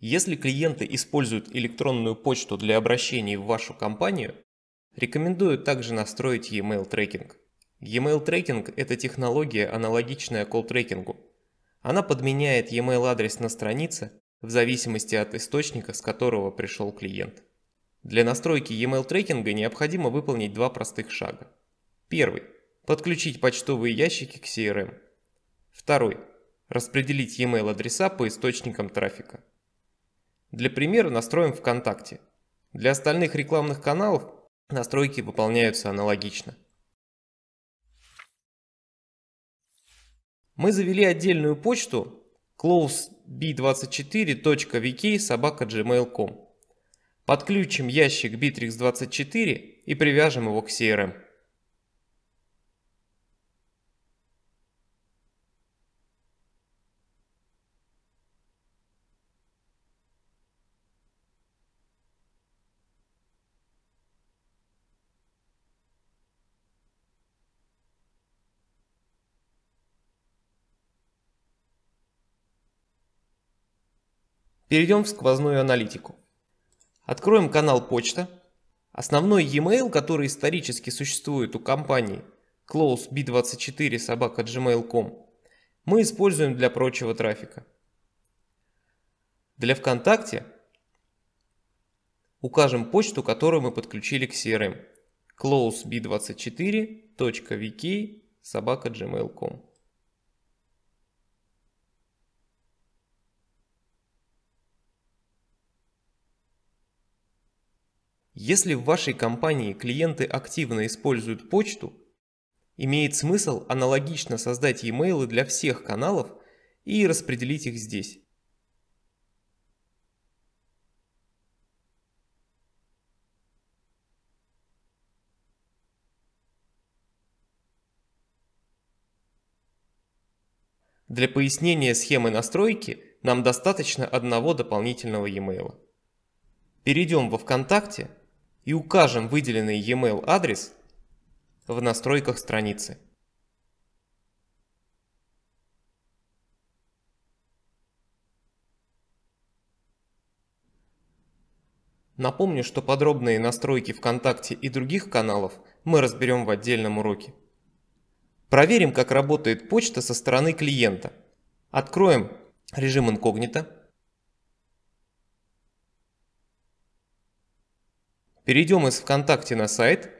Если клиенты используют электронную почту для обращений в вашу компанию, рекомендую также настроить e-mail трекинг. E-mail трекинг – это технология, аналогичная call трекингу Она подменяет e-mail адрес на странице в зависимости от источника, с которого пришел клиент. Для настройки e-mail трекинга необходимо выполнить два простых шага. Первый – подключить почтовые ящики к CRM. Второй – распределить e-mail адреса по источникам трафика. Для примера настроим ВКонтакте. Для остальных рекламных каналов настройки выполняются аналогично. Мы завели отдельную почту closeb24.vk.gmail.com. Подключим ящик Bittrex24 и привяжем его к CRM. Перейдем в сквозную аналитику. Откроем канал почта. Основной e-mail, который исторически существует у компании closeb24 собака gmail.com, мы используем для прочего трафика. Для ВКонтакте укажем почту, которую мы подключили к CRM эм. closeb24.vk собака gmail.com. Если в вашей компании клиенты активно используют почту, имеет смысл аналогично создать e-mail для всех каналов и распределить их здесь. Для пояснения схемы настройки нам достаточно одного дополнительного e-mail. Перейдем во ВКонтакте и укажем выделенный e-mail адрес в настройках страницы. Напомню, что подробные настройки ВКонтакте и других каналов мы разберем в отдельном уроке. Проверим, как работает почта со стороны клиента. Откроем режим инкогнито Перейдем из ВКонтакте на сайт.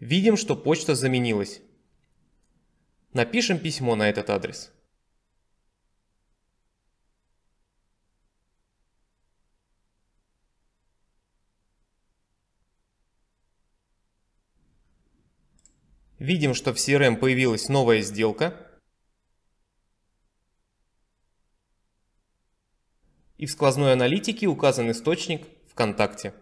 Видим, что почта заменилась. Напишем письмо на этот адрес. Видим, что в CRM появилась новая сделка – и в сквозной аналитике указан источник ВКонтакте.